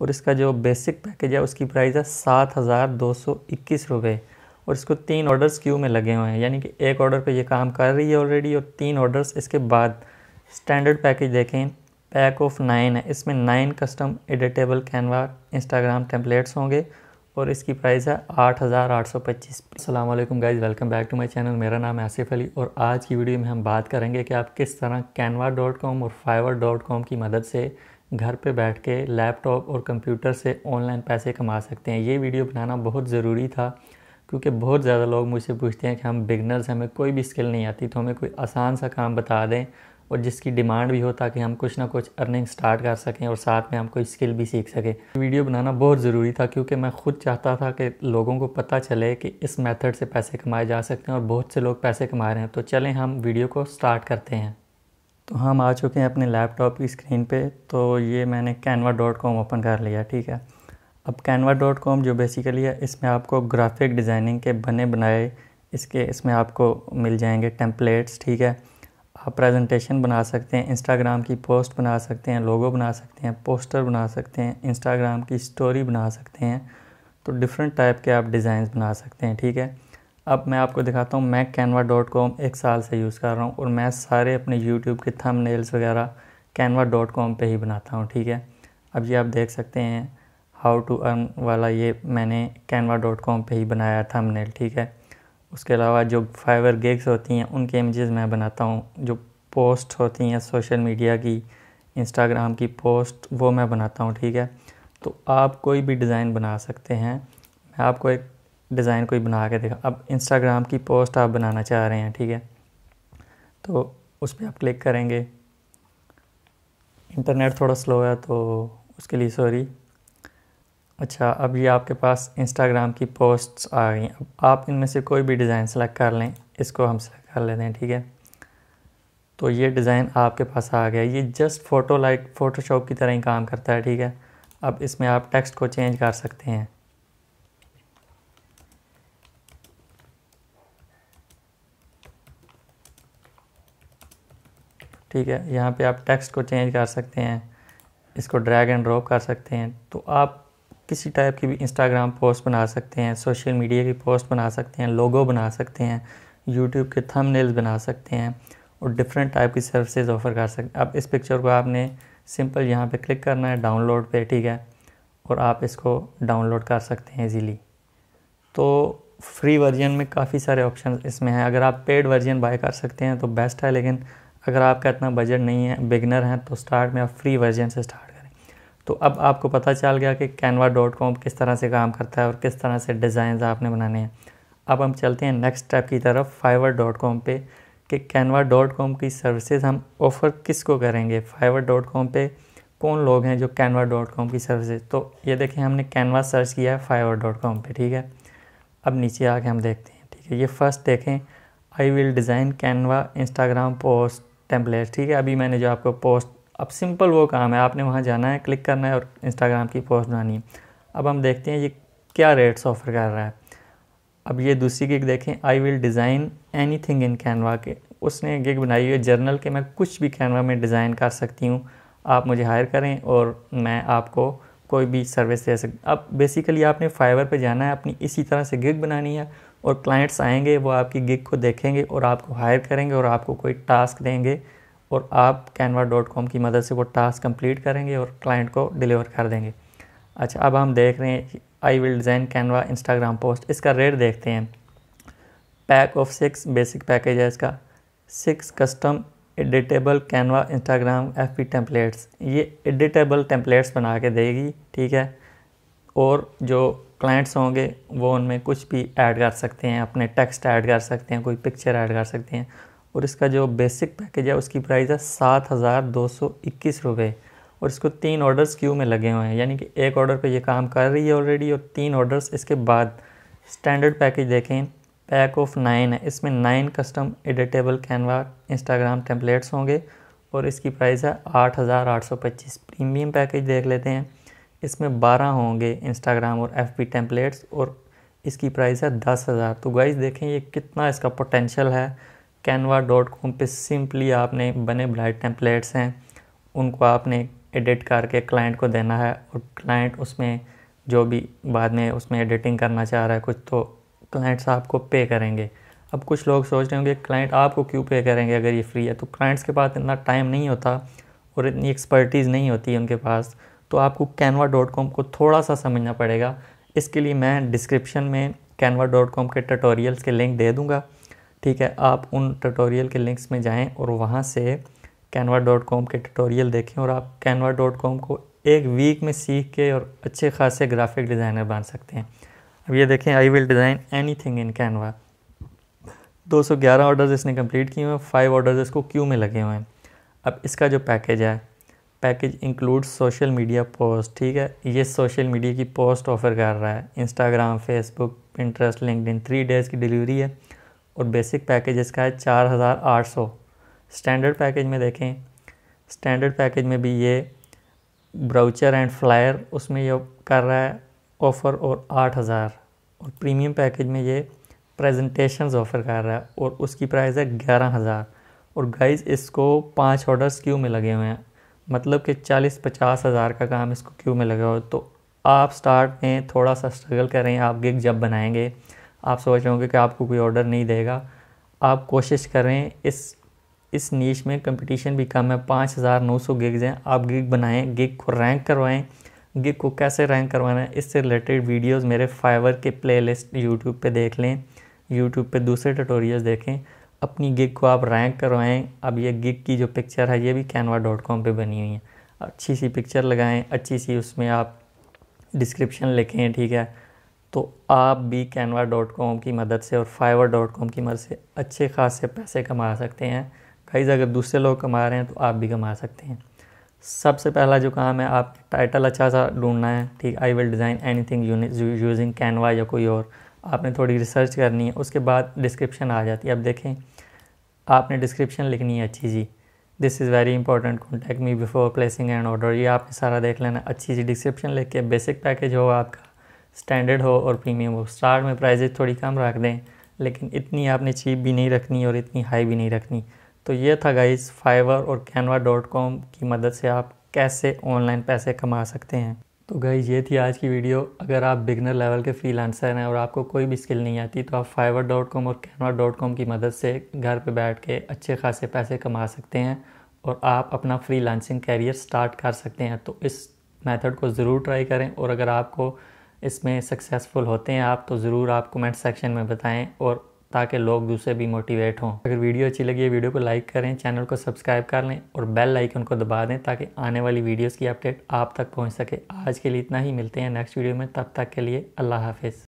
और इसका जो बेसिक पैकेज है उसकी प्राइस है सात हज़ार दो सौ इक्कीस रुपये और इसको तीन ऑर्डर्स क्यू में लगे हुए हैं यानी कि एक ऑर्डर पे ये काम कर रही है ऑलरेडी और तीन ऑर्डर्स इसके बाद स्टैंडर्ड पैकेज देखें पैक ऑफ नाइन है इसमें nine custom editable Canva Instagram templates होंगे और इसकी प्राइस है आठ हज़ार आठ सौ पच्चीस अल्लाम guys welcome back to my channel मेरा नाम आसिफ अली और आज की वीडियो में हम बात करेंगे कि आप किस तरह कैनवा डॉट कॉम और फाइवर डॉट कॉम की मदद से घर पे बैठ के लैपटॉप और कंप्यूटर से ऑनलाइन पैसे कमा सकते हैं ये वीडियो बनाना बहुत ज़रूरी था क्योंकि बहुत ज़्यादा लोग मुझसे पूछते हैं कि हम बिगनर्स हमें कोई भी स्किल नहीं आती तो हमें कोई आसान सा काम बता दें और जिसकी डिमांड भी हो ताकि हम कुछ ना कुछ अर्निंग स्टार्ट कर सकें और साथ में हम कोई स्किल भी सीख सकें वीडियो बनाना बहुत ज़रूरी था क्योंकि मैं खुद चाहता था कि लोगों को पता चले कि इस मेथड से पैसे कमाए जा सकते हैं और बहुत से लोग पैसे कमा रहे हैं तो चलें हम वीडियो को स्टार्ट करते हैं तो हम आ चुके हैं अपने लैपटॉप की स्क्रीन पे तो ये मैंने कैनवा डॉट कॉम ओपन कर लिया ठीक है अब कैनवा डॉट कॉम जो बेसिकली है इसमें आपको ग्राफिक डिज़ाइनिंग के बने बनाए इसके इसमें आपको मिल जाएंगे टेम्पलेट्स ठीक है आप प्रेजेंटेशन बना सकते हैं इंस्टाग्राम की पोस्ट बना सकते हैं लोगो बना सकते हैं पोस्टर बना सकते हैं इंस्टाग्राम की स्टोरी बना सकते हैं तो डिफरेंट टाइप के आप डिज़ाइंस बना सकते हैं ठीक है अब मैं आपको दिखाता हूँ मैं कैनवा डॉट कॉम एक साल से यूज़ कर रहा हूँ और मैं सारे अपने यूट्यूब के थम नेल्स वगैरह कैनवा डॉट कॉम पर ही बनाता हूँ ठीक है अब ये आप देख सकते हैं हाउ टू अर्न वाला ये मैंने कैनवा डॉट कॉम पर ही बनाया थम नेल ठीक है उसके अलावा जो फाइवर गिग्स होती हैं उनके इमेजेस मैं बनाता हूँ जो पोस्ट होती हैं सोशल मीडिया की इंस्टाग्राम की पोस्ट वो मैं बनाता हूँ ठीक है तो आप कोई भी डिज़ाइन बना सकते हैं मैं आपको एक डिज़ाइन कोई बना के देखा अब इंस्टाग्राम की पोस्ट आप बनाना चाह रहे हैं ठीक है तो उस पर आप क्लिक करेंगे इंटरनेट थोड़ा स्लो है तो उसके लिए सॉरी अच्छा अब ये आपके पास इंस्टाग्राम की पोस्ट्स आ गई अब आप इनमें से कोई भी डिज़ाइन सेलेक्ट कर लें इसको हम सेलेक्ट कर लेते हैं ठीक है तो ये डिज़ाइन आपके पास आ गया ये जस्ट फ़ोटो लाइक फ़ोटोशॉप की तरह ही काम करता है ठीक है अब इसमें आप टेक्स्ट को चेंज कर सकते हैं ठीक है यहाँ पे आप टेक्स्ट को चेंज कर सकते हैं इसको ड्रैग एंड ड्रॉप कर सकते हैं तो आप किसी टाइप की भी इंस्टाग्राम पोस्ट बना सकते हैं सोशल मीडिया की पोस्ट बना सकते हैं लोगो बना सकते हैं यूट्यूब के थंबनेल्स बना सकते हैं और डिफरेंट टाइप की सर्विसेज ऑफर कर सकते हैं अब इस पिक्चर को आपने सिंपल यहाँ पे क्लिक करना है डाउनलोड पे ठीक है और आप इसको डाउनलोड कर सकते हैं इजीली तो फ्री वर्जन में काफ़ी सारे ऑप्शन इसमें हैं अगर आप पेड वर्जन बाय कर सकते हैं तो बेस्ट है लेकिन अगर आपका इतना बजट नहीं है बिगनर हैं तो स्टार्ट में आप फ्री वर्जन से स्टार्ट करें तो अब आपको पता चल गया कि कैनवा डॉट कॉम किस तरह से काम करता है और किस तरह से डिज़ाइन आपने बनाने हैं अब हम चलते हैं नेक्स्ट स्टेप की तरफ फाइवर डॉट कॉम पर कि कैनवा डॉट कॉम की सर्विसेज हम ऑफ़र किस को करेंगे फाइवर डॉट कॉम पर कौन लोग हैं जो कैनवा डॉट कॉम की सर्विसेज तो ये देखें हमने कैनवा सर्च किया है फाइवर डॉट कॉम पर ठीक है अब नीचे आके हम देखते हैं ठीक है ये फर्स्ट देखें I will design Canva Instagram post template ठीक है अभी मैंने जो आपको पोस्ट अब सिंपल वो काम है आपने वहाँ जाना है क्लिक करना है और इंस्टाग्राम की पोस्ट बनानी है अब हम देखते हैं ये क्या रेट्स ऑफ़र कर रहा है अब ये दूसरी गिग देखें I will design anything in Canva के उसने गिग बनाई हुई है जर्नल के मैं कुछ भी कैनवा में डिज़ाइन कर सकती हूँ आप मुझे हायर करें और मैं आपको कोई भी सर्विस दे सकती अब बेसिकली आपने फाइवर पे जाना है अपनी इसी तरह से गिग बनानी है और क्लाइंट्स आएंगे वो आपकी गिग को देखेंगे और आपको हायर करेंगे और आपको कोई टास्क देंगे और आप कैनवा डॉट कॉम की मदद से वो टास्क कंप्लीट करेंगे और क्लाइंट को डिलीवर कर देंगे अच्छा अब हम देख रहे हैं I will design Canva Instagram post इसका रेट देखते हैं pack of six basic package है इसका six custom editable Canva Instagram F P templates ये एडिटेबल टेम्पलेट्स बना के देगी ठीक है और जो क्लाइंट्स होंगे वो उनमें कुछ भी ऐड कर सकते हैं अपने टेक्स्ट ऐड कर सकते हैं कोई पिक्चर ऐड कर सकते हैं और इसका जो बेसिक पैकेज है उसकी प्राइस है सात हज़ार दो सौ इक्कीस रुपये और इसको तीन ऑर्डर्स क्यू में लगे हुए हैं यानी कि एक ऑर्डर पे ये काम कर रही है ऑलरेडी और तीन ऑर्डर्स इसके बाद स्टैंडर्ड पैकेज देखें पैक ऑफ नाइन है इसमें nine custom editable Canva Instagram templates होंगे और इसकी प्राइस है आठ हज़ार आठ सौ पच्चीस प्रीमियम पैकेज देख लेते हैं इसमें बारह होंगे इंस्टाग्राम और एफ टेम्पलेट्स और इसकी प्राइस है दस हज़ार तो गाइज देखें ये कितना इसका पोटेंशल है कैनवा डॉट कॉम पर सिंपली आपने बने बनाए टेम्पलेट्स हैं उनको आपने एडिट करके क्लाइंट को देना है और क्लाइंट उसमें जो भी बाद में उसमें एडिटिंग करना चाह रहा है कुछ तो क्लाइंट्स आपको पे करेंगे अब कुछ लोग सोच रहे होंगे क्लाइंट आपको क्यों पे करेंगे अगर ये फ्री है तो क्लाइंट्स के पास इतना टाइम नहीं होता और इतनी एक्सपर्टीज़ नहीं होती उनके पास तो आपको कैनवा डॉट कॉम को थोड़ा सा समझना पड़ेगा इसके लिए मैं डिस्क्रिप्शन में कैनवा डॉट कॉम के टटोरियल्स के लिंक दे दूँगा ठीक है आप उन टटोरियल के लिंक्स में जाएँ और वहाँ से कैनवा डॉट कॉम के टटोरियल देखें और आप कैनवा डॉट कॉम को एक वीक में सीख के और अच्छे खासे ग्राफिक डिज़ाइनर बन सकते हैं अब ये देखें I will design anything in Canva 211 orders इसने कम्प्लीट किए हुए हैं फाइव ऑर्डर्स इसको क्यू में लगे हुए हैं अब इसका जो पैकेज है package include social media post ठीक है ये सोशल मीडिया की पोस्ट ऑफर कर रहा है Instagram Facebook Pinterest LinkedIn three days की डिलीवरी है और बेसिक पैकेज इसका है चार हज़ार आठ सौ स्टैंडर्ड पैकेज में देखें स्टैंडर्ड पैकेज में भी ये ब्राउचर एंड फ्लायर उसमें ये कर रहा है ऑफ़र और आठ हज़ार और प्रीमियम पैकेज में ये प्रेजेंटेशंस ऑफ़र कर रहा है और उसकी प्राइस है ग्यारह हज़ार और गाइस इसको पांच ऑर्डर्स क्यों में लगे हुए हैं मतलब कि चालीस पचास हज़ार का काम इसको क्यू में लगा हो तो आप स्टार्ट में थोड़ा सा स्ट्रगल करें आप गिग जब बनाएंगे आप सोच रहे होंगे कि आपको कोई ऑर्डर नहीं देगा आप कोशिश करें इस इस नीच में कंपटीशन भी कम है पाँच हज़ार नौ सौ गिग्स हैं आप गिग बनाएं गिग को रैंक करवाएं गिग को कैसे रैंक करवाना है इससे रिलेटेड वीडियोस मेरे फाइवर के प्लेलिस्ट यूट्यूब पे देख लें यूट्यूब पे दूसरे ट्यूटोरियल्स देखें अपनी गिग को आप रैंक करवाएं अब ये गिग की जो पिक्चर है ये भी कैनवा डॉट कॉम पर बनी हुई है अच्छी सी पिक्चर लगाएं अच्छी सी उसमें आप डिस्क्रिप्शन लिखें ठीक है तो आप भी कैनवा डॉट कॉम की मदद से और फाइवर डॉट कॉम की मदद से अच्छे खासे पैसे कमा सकते हैं कहीं अगर दूसरे लोग कमा रहे हैं तो आप भी कमा सकते हैं सबसे पहला जो काम है आप टाइटल अच्छा सा ढूंढना है ठीक I will design anything using Canva या कोई और आपने थोड़ी रिसर्च करनी है उसके बाद डिस्क्रिप्शन आ जाती है अब देखें आपने डिस्क्रिप्शन लिखनी है अच्छी जी this is very important contact me before placing and order ये आपने सारा देख लेना अच्छी सी डिस्क्रिप्शन लिख के बेसिक पैकेज हो आपका स्टैंडर्ड हो और प्रीमियम हो स्टार्ट में प्राइजेज थोड़ी कम रख दें लेकिन इतनी आपने चीप भी नहीं रखनी और इतनी हाई भी नहीं रखनी तो ये था गाइज फाइवर और कैनवा डॉट कॉम की मदद से आप कैसे ऑनलाइन पैसे कमा सकते हैं तो गई ये थी आज की वीडियो अगर आप बिगनर लेवल के फ्रीलांसर हैं और आपको कोई भी स्किल नहीं आती तो आप फाइवर डॉट कॉम और कैनवा डॉट कॉम की मदद से घर पे बैठ के अच्छे खासे पैसे कमा सकते हैं और आप अपना फ्री लांसिंग कैरियर स्टार्ट कर सकते हैं तो इस मेथड को ज़रूर ट्राई करें और अगर आपको इसमें सक्सेसफुल होते हैं आप तो ज़रूर आप कमेंट सेक्शन में बताएं और ताकि लोग दूसरे भी मोटिवेट हों अगर वीडियो अच्छी लगी है वीडियो को लाइक करें चैनल को सब्सक्राइब कर लें और बेल आइकन को दबा दें ताकि आने वाली वीडियोस की अपडेट आप तक पहुंच सके आज के लिए इतना ही मिलते हैं नेक्स्ट वीडियो में तब तक के लिए अल्लाह हाफिज़